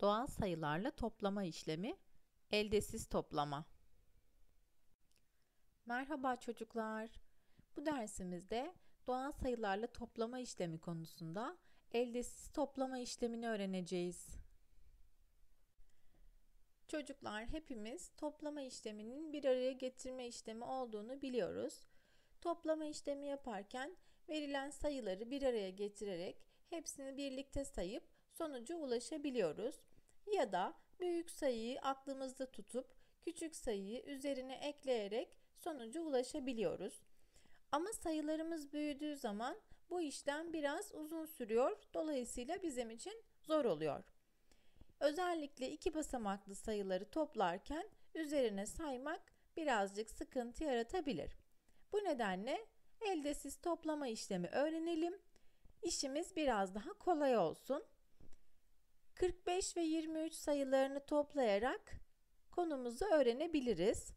Doğal sayılarla toplama işlemi, eldesiz toplama. Merhaba çocuklar. Bu dersimizde doğal sayılarla toplama işlemi konusunda eldesiz toplama işlemini öğreneceğiz. Çocuklar hepimiz toplama işleminin bir araya getirme işlemi olduğunu biliyoruz. Toplama işlemi yaparken verilen sayıları bir araya getirerek hepsini birlikte sayıp Sonucu ulaşabiliyoruz. Ya da büyük sayıyı aklımızda tutup küçük sayıyı üzerine ekleyerek sonucu ulaşabiliyoruz. Ama sayılarımız büyüdüğü zaman bu işlem biraz uzun sürüyor. Dolayısıyla bizim için zor oluyor. Özellikle iki basamaklı sayıları toplarken üzerine saymak birazcık sıkıntı yaratabilir. Bu nedenle elde siz toplama işlemi öğrenelim. İşimiz biraz daha kolay olsun. 45 ve 23 sayılarını toplayarak konumuzu öğrenebiliriz.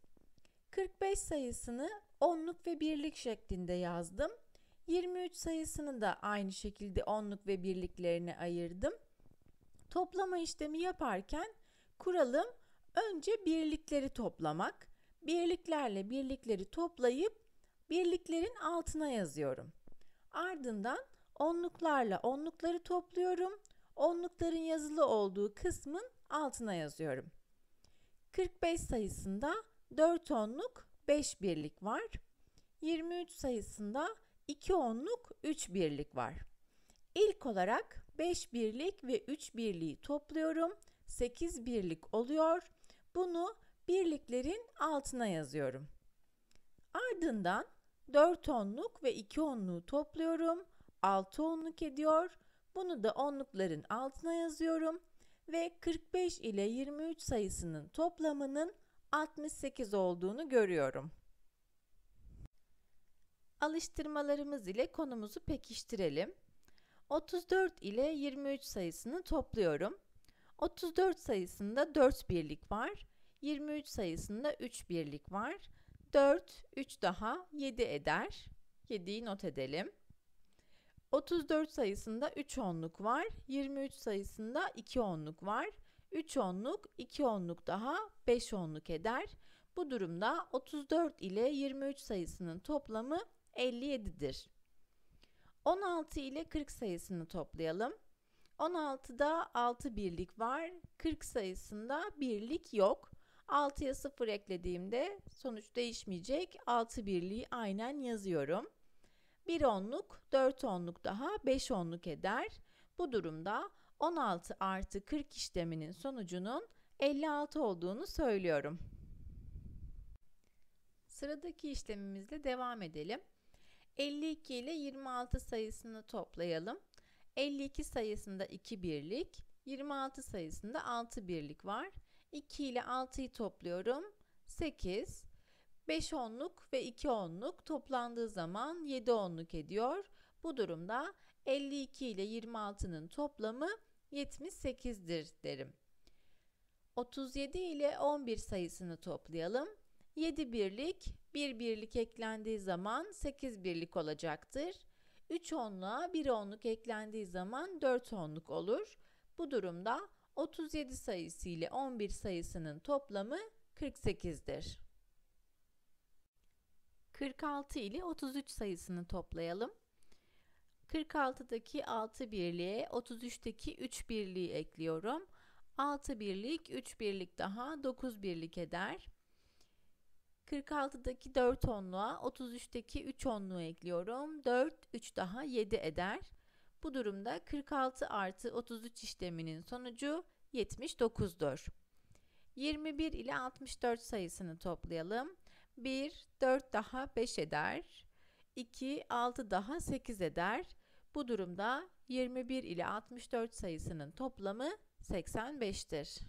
45 sayısını onluk ve birlik şeklinde yazdım. 23 sayısını da aynı şekilde onluk ve birliklerine ayırdım. Toplama işlemi yaparken kuralım önce birlikleri toplamak. Birliklerle birlikleri toplayıp birliklerin altına yazıyorum. Ardından onluklarla onlukları topluyorum onlukların yazılı olduğu kısmın altına yazıyorum. 45 sayısında 4 onluk 5 birlik var. 23 sayısında 2 onluk 3 birlik var. İlk olarak 5 birlik ve 3 birliği topluyorum. 8 birlik oluyor. Bunu birliklerin altına yazıyorum. Ardından 4 onluk ve 2 onluğu topluyorum. 6 onluk ediyor. Bunu da onlukların altına yazıyorum ve 45 ile 23 sayısının toplamının 68 olduğunu görüyorum. Alıştırmalarımız ile konumuzu pekiştirelim. 34 ile 23 sayısını topluyorum. 34 sayısında 4 birlik var. 23 sayısında 3 birlik var. 4, 3 daha 7 eder. 7'yi not edelim. 34 sayısında 3 onluk var. 23 sayısında 2 onluk var. 3 onluk, 2 onluk daha 5 onluk eder. Bu durumda 34 ile 23 sayısının toplamı 57'dir. 16 ile 40 sayısını toplayalım. 16'da 6 birlik var. 40 sayısında birlik yok. 6'ya 0 eklediğimde sonuç değişmeyecek. 6 birliği aynen yazıyorum. 1 onluk, 4 onluk daha 5 onluk eder. Bu durumda 16 artı 40 işleminin sonucunun 56 olduğunu söylüyorum. Sıradaki işlemimizle devam edelim. 52 ile 26 sayısını toplayalım. 52 sayısında 2 birlik, 26 sayısında 6 birlik var. 2 ile 6'yı topluyorum. 8, 5 onluk ve 2 onluk toplandığı zaman 7 onluk ediyor. Bu durumda 52 ile 26'nın toplamı 78'dir derim. 37 ile 11 sayısını toplayalım. 7 birlik, 1 birlik eklendiği zaman 8 birlik olacaktır. 3 onluğa 1 onluk eklendiği zaman 4 onluk olur. Bu durumda 37 sayısı ile 11 sayısının toplamı 48'dir. 46 ile 33 sayısını toplayalım. 46'daki 6 birliğe 33'teki 3 birliği ekliyorum. 6 birlik 3 birlik daha 9 birlik eder. 46'daki 4 onluğa 33'teki 3 onluğu ekliyorum. 4 3 daha 7 eder. Bu durumda 46 artı 33 işleminin sonucu 79'dur. 21 ile 64 sayısını toplayalım. 1, 4 daha 5 eder. 2, 6 daha 8 eder. Bu durumda 21 ile 64 sayısının toplamı 85'tir.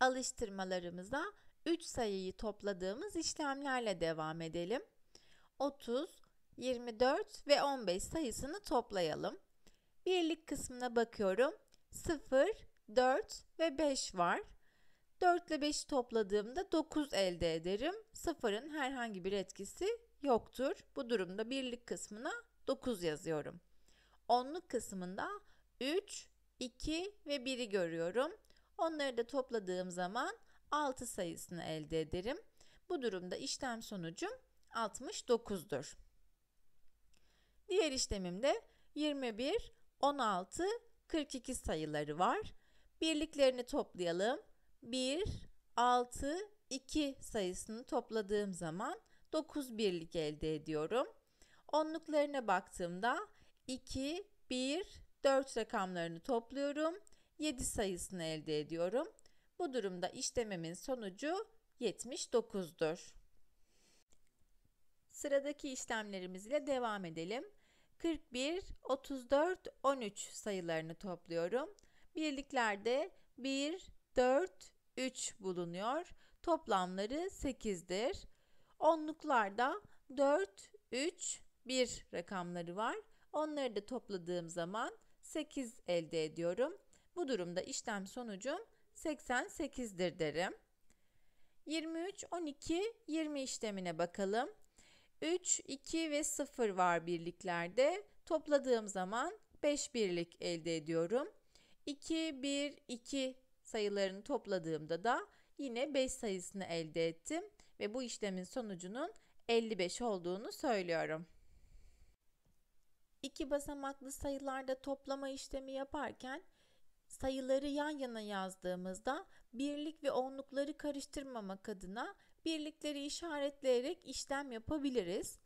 Alıştırmalarımıza 3 sayıyı topladığımız işlemlerle devam edelim. 30, 24 ve 15 sayısını toplayalım. Birlik kısmına bakıyorum. 0, 4 ve 5 var. 4 ile 5'i topladığımda 9 elde ederim. Sıfırın herhangi bir etkisi yoktur. Bu durumda birlik kısmına 9 yazıyorum. Onluk kısmında 3, 2 ve 1'i görüyorum. Onları da topladığım zaman 6 sayısını elde ederim. Bu durumda işlem sonucum 69'dur. Diğer işlemimde 21, 16, 42 sayıları var. Birliklerini toplayalım. 1, 6, 2 sayısını topladığım zaman 9 birlik elde ediyorum. Onluklarına baktığımda 2, 1, 4 rakamlarını topluyorum. 7 sayısını elde ediyorum. Bu durumda işlemimin sonucu 79'dur. Sıradaki işlemlerimizle devam edelim. 41, 34, 13 sayılarını topluyorum. Birliklerde 1, 4, 3 bulunuyor. Toplamları 8'dir. Onluklarda 4, 3, 1 rakamları var. Onları da topladığım zaman 8 elde ediyorum. Bu durumda işlem sonucum 88'dir derim. 23, 12, 20 işlemine bakalım. 3, 2 ve 0 var birliklerde. Topladığım zaman 5 birlik elde ediyorum. 2, 1, 2 sayılarını topladığımda da yine 5 sayısını elde ettim ve bu işlemin sonucunun 55 olduğunu söylüyorum. İki basamaklı sayılarda toplama işlemi yaparken sayıları yan yana yazdığımızda birlik ve onlukları karıştırmamak adına birlikleri işaretleyerek işlem yapabiliriz.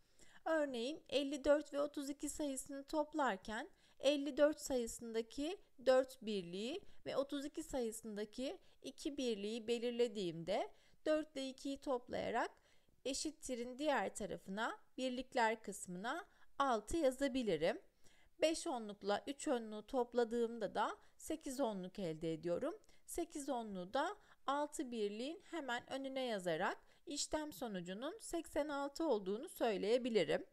Örneğin 54 ve 32 sayısını toplarken 54 sayısındaki 4 birliği ve 32 sayısındaki 2 birliği belirlediğimde 4 ile 2'yi toplayarak eşittirin diğer tarafına birlikler kısmına 6 yazabilirim. 5 onlukla 3 onluğu topladığımda da 8 onluk elde ediyorum. 8 onluğu da 6 birliğin hemen önüne yazarak işlem sonucunun 86 olduğunu söyleyebilirim.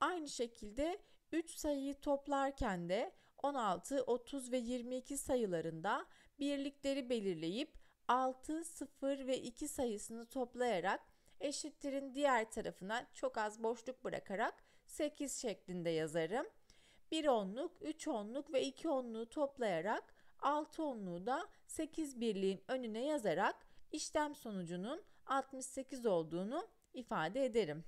Aynı şekilde 3 sayıyı toplarken de 16, 30 ve 22 sayılarında birlikleri belirleyip 6, 0 ve 2 sayısını toplayarak eşittirin diğer tarafına çok az boşluk bırakarak 8 şeklinde yazarım. 1 onluk, 3 onluk ve 2 onluğu toplayarak 6 onluğu da 8 birliğin önüne yazarak işlem sonucunun 68 olduğunu ifade ederim.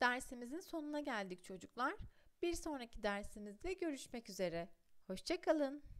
Dersimizin sonuna geldik çocuklar. Bir sonraki dersimizde görüşmek üzere. Hoşçakalın.